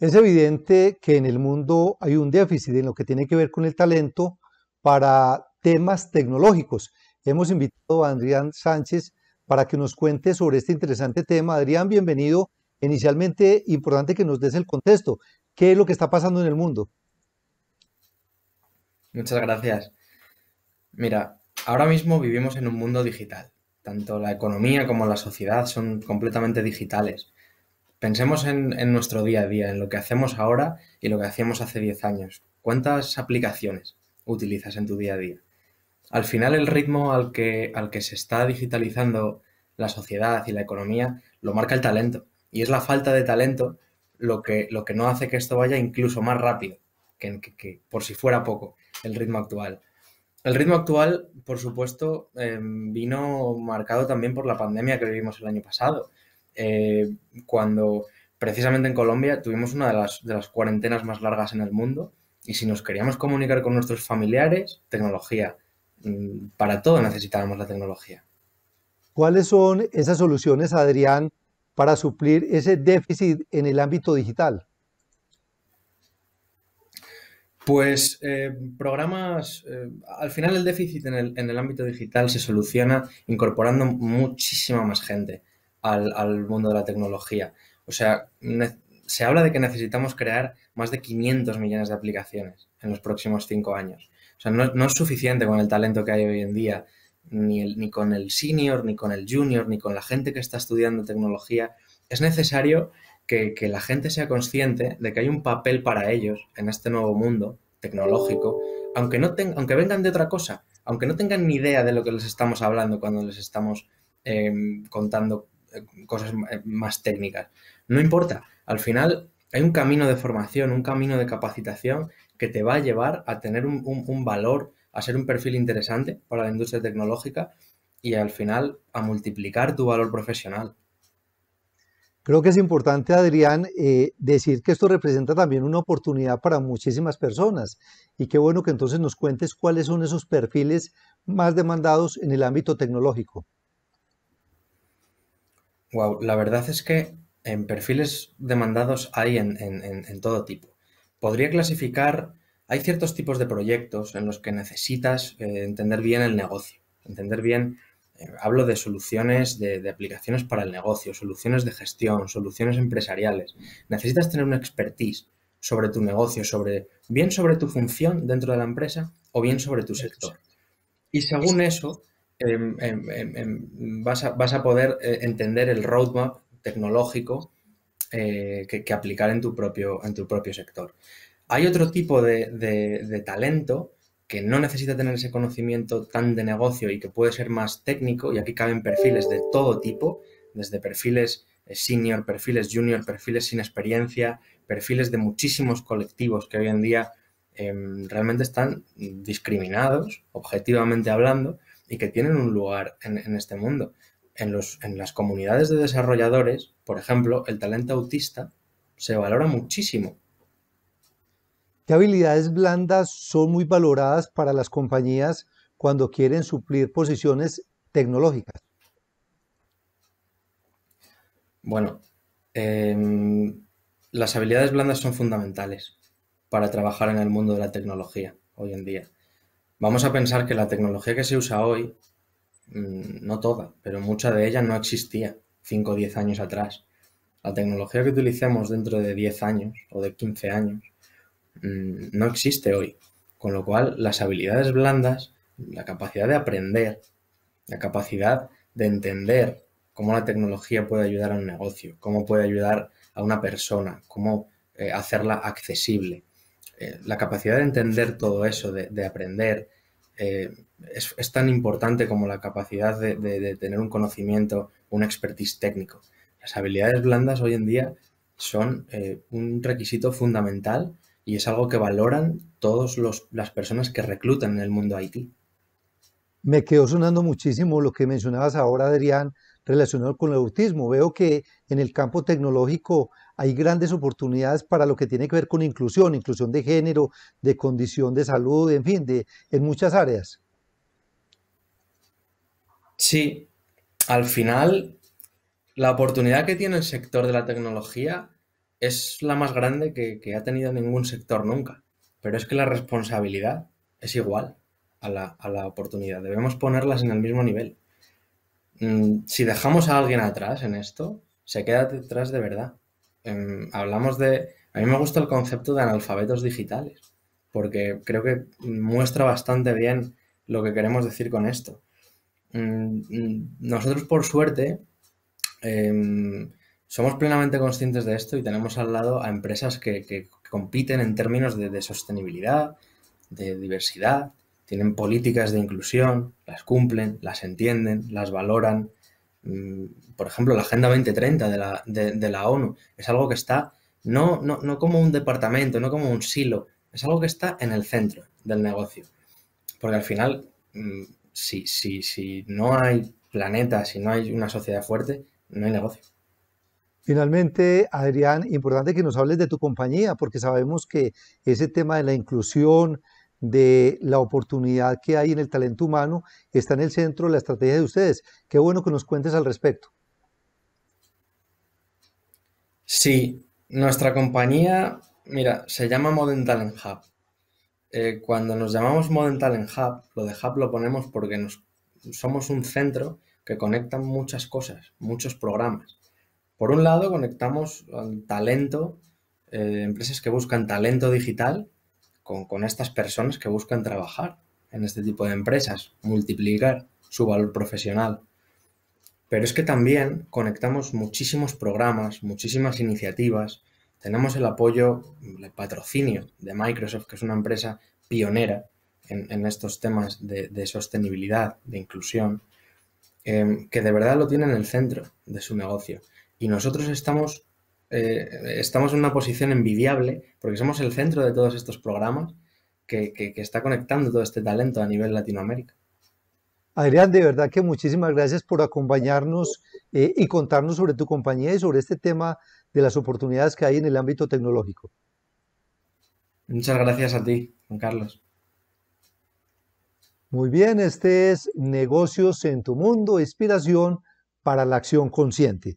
Es evidente que en el mundo hay un déficit en lo que tiene que ver con el talento para temas tecnológicos. Hemos invitado a Adrián Sánchez para que nos cuente sobre este interesante tema. Adrián, bienvenido. Inicialmente, importante que nos des el contexto. ¿Qué es lo que está pasando en el mundo? Muchas gracias. Mira, ahora mismo vivimos en un mundo digital. Tanto la economía como la sociedad son completamente digitales. Pensemos en, nuestro día a día, en lo que hacemos ahora y lo que hacíamos hace 10 años. ¿Cuántas aplicaciones utilizas en tu día a día? Al final el ritmo al que, al que se está digitalizando la sociedad y la economía lo marca el talento. Y es la falta de talento lo que, lo que no hace que esto vaya incluso más rápido, que, por si fuera poco, el ritmo actual. El ritmo actual, por supuesto, em, vino marcado también por la pandemia que vivimos el año pasado. Eh, cuando precisamente en Colombia tuvimos una de las, cuarentenas más largas en el mundo y si nos queríamos comunicar con nuestros familiares, tecnología. Mm, para todo necesitábamos la tecnología. ¿Cuáles son esas soluciones, Adrián, para suplir ese déficit en el ámbito digital? Pues eh, programas, eh, al final el déficit en el, ámbito digital se soluciona incorporando muchísima más gente al, mundo de la tecnología. O sea, se habla de que necesitamos crear más de 500 millones de aplicaciones en los próximos cinco años. O sea, no, es suficiente con el talento que hay hoy en día, ni, ni con el senior, ni con el junior, ni con la gente que está estudiando tecnología. Es necesario que, la gente sea consciente de que hay un papel para ellos en este nuevo mundo tecnológico, aunque, no aunque vengan de otra cosa, aunque no tengan ni idea de lo que les estamos hablando cuando les estamos em, contando cosas eh, más técnicas. No importa, al final hay un camino de formación, un camino de capacitación que te va a llevar a tener un, valor, a ser un perfil interesante para la industria tecnológica y al final a multiplicar tu valor profesional. Creo que es importante, Adrián, eh, decir que esto representa también una oportunidad para muchísimas personas. Y qué bueno que entonces nos cuentes cuáles son esos perfiles más demandados en el ámbito tecnológico la verdad es que en perfiles demandados hay en, todo tipo. Podría clasificar, hay ciertos tipos de proyectos en los que necesitas eh, entender bien el negocio, entender bien, eh, hablo de soluciones, de, aplicaciones para el negocio, soluciones de gestión, soluciones empresariales. Necesitas tener una expertise sobre tu negocio, sobre, bien sobre tu función dentro de la empresa o bien sobre tu sector. Y según eso, vas, a, poder eh, entender el roadmap tecnológico eh, que, aplicar en tu, propio, en tu propio sector. Hay otro tipo de, talento que no necesita tener ese conocimiento tan de negocio y que puede ser más técnico, y aquí caben perfiles de todo tipo, desde perfiles eh, senior, perfiles junior, perfiles sin experiencia, perfiles de muchísimos colectivos que hoy en día em, realmente están discriminados, objetivamente hablando, y que tienen un lugar en, este mundo. En, las comunidades de desarrolladores, por ejemplo, el talento autista se valora muchísimo. ¿Qué habilidades blandas son muy valoradas para las compañías cuando quieren suplir posiciones tecnológicas? Bueno, em, las habilidades blandas son fundamentales para trabajar en el mundo de la tecnología hoy en día vamos a pensar que la tecnología que se usa hoy, mm, no toda, pero mucha de ella no existía 5 o 10 años atrás. La tecnología que utilicemos dentro de 10 años o de 15 años mm, no existe hoy. Con lo cual, las habilidades blandas, la capacidad de aprender, la capacidad de entender cómo la tecnología puede ayudar a un negocio, cómo puede ayudar a una persona, cómo eh, hacerla accesible, eh, la capacidad de entender todo eso, de, aprender, eh, es, tan importante como la capacidad de, tener un conocimiento, un expertise técnico. Las habilidades blandas hoy en día son eh, un requisito fundamental y es algo que valoran todas las personas que reclutan en el mundo IT. Me quedó sonando muchísimo lo que mencionabas ahora, Adrián, relacionado con el autismo. Veo que en el campo tecnológico hay grandes oportunidades para lo que tiene que ver con inclusión, inclusión de género, de condición de salud, en fin, de, en muchas áreas. Sí, al final la oportunidad que tiene el sector de la tecnología es la más grande que, ha tenido ningún sector nunca, pero es que la responsabilidad es igual a la, a la oportunidad, debemos ponerlas en el mismo nivel. Mm, si dejamos a alguien atrás en esto, se queda detrás de verdad. Em, hablamos de... A mí me gusta el concepto de analfabetos digitales, porque creo que muestra bastante bien lo que queremos decir con esto. Mm, mm, nosotros, por suerte, em, somos plenamente conscientes de esto y tenemos al lado a empresas que, compiten en términos de, sostenibilidad, de diversidad, tienen políticas de inclusión, las cumplen, las entienden, las valoran, Mm, por ejemplo, la Agenda 2030 de la, ONU, es algo que está no, no, como un departamento, no como un silo, es algo que está en el centro del negocio. Porque al final, mm, si, si, si no hay planeta, si no hay una sociedad fuerte, no hay negocio. Finalmente, Adrián, importante que nos hables de tu compañía, porque sabemos que ese tema de la inclusión, de la oportunidad que hay en el talento humano está en el centro de la estrategia de ustedes. Qué bueno que nos cuentes al respecto. Sí, nuestra compañía, mira, se llama Modern Talent Hub. Eh, cuando nos llamamos Modern Talent Hub, lo de Hub lo ponemos porque nos, somos un centro que conecta muchas cosas, muchos programas. Por un lado, conectamos al talento, eh, empresas que buscan talento digital con, estas personas que buscan trabajar en este tipo de empresas, multiplicar su valor profesional. Pero es que también conectamos muchísimos programas, muchísimas iniciativas. Tenemos el apoyo, el patrocinio de Microsoft, que es una empresa pionera en, estos temas de, sostenibilidad, de inclusión, eh, que de verdad lo tiene en el centro de su negocio. Y nosotros estamos eh, estamos en una posición envidiable porque somos el centro de todos estos programas que, está conectando todo este talento a nivel Latinoamérica. Adrián, de verdad que muchísimas gracias por acompañarnos eh, y contarnos sobre tu compañía y sobre este tema de las oportunidades que hay en el ámbito tecnológico. Muchas gracias a ti, Juan Carlos. Muy bien, este es Negocios en tu Mundo, inspiración para la acción consciente.